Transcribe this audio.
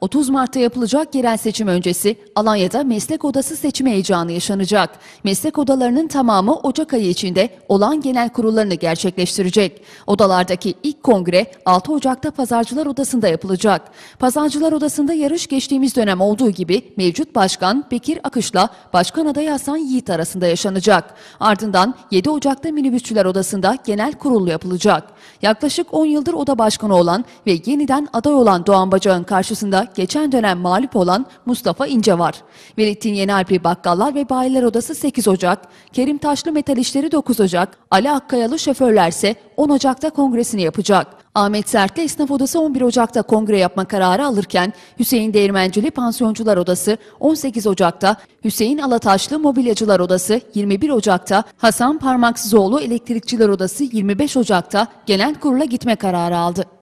30 Mart'ta yapılacak yerel seçim öncesi Alanya'da meslek odası seçimi heyecanı yaşanacak. Meslek odalarının tamamı Ocak ayı içinde olan genel kurullarını gerçekleştirecek. Odalardaki ilk kongre 6 Ocak'ta Pazarcılar Odası'nda yapılacak. Pazarcılar Odası'nda yarış geçtiğimiz dönem olduğu gibi mevcut başkan Bekir Akış'la başkan adayı Hasan Yiğit arasında yaşanacak. Ardından 7 Ocak'ta Minibüsçüler Odası'nda genel kurulu yapılacak. Yaklaşık 10 yıldır oda başkanı olan ve yeniden aday olan Doğan Bacak'ın karşısında olarak geçen dönem mağlup olan Mustafa İnce var. Velettin Yenalpli Bakkallar ve Bayiler Odası 8 Ocak, Kerim Taşlı Metal İşleri 9 Ocak, Ali Akkayalı Şoförlerse 10 Ocak'ta kongresini yapacak. Ahmet Sertli Esnaf Odası 11 Ocak'ta kongre yapma kararı alırken Hüseyin Değirmencili Pansiyoncular Odası 18 Ocak'ta, Hüseyin Alataşlı Mobilyacılar Odası 21 Ocak'ta, Hasan Parmaksızoğlu Elektrikçiler Odası 25 Ocak'ta genel kurula gitme kararı aldı.